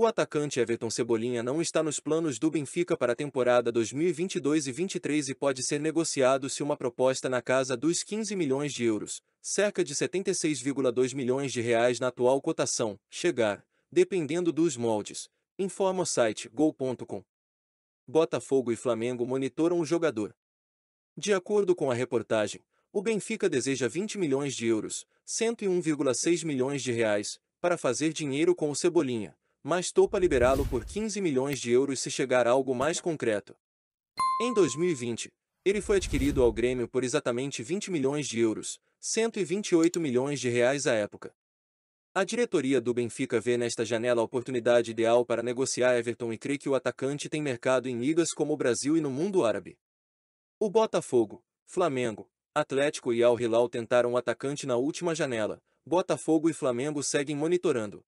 O atacante Everton Cebolinha não está nos planos do Benfica para a temporada 2022 e 23 e pode ser negociado se uma proposta na casa dos 15 milhões de euros, cerca de 76,2 milhões de reais na atual cotação, chegar, dependendo dos moldes, informa o site gol.com. Botafogo e Flamengo monitoram o jogador. De acordo com a reportagem, o Benfica deseja 20 milhões de euros, 101,6 milhões de reais, para fazer dinheiro com o Cebolinha mas estou para liberá-lo por 15 milhões de euros se chegar a algo mais concreto. Em 2020, ele foi adquirido ao Grêmio por exatamente 20 milhões de euros, 128 milhões de reais à época. A diretoria do Benfica vê nesta janela a oportunidade ideal para negociar Everton e crê que o atacante tem mercado em ligas como o Brasil e no mundo árabe. O Botafogo, Flamengo, Atlético e Al Hilal tentaram o atacante na última janela. Botafogo e Flamengo seguem monitorando.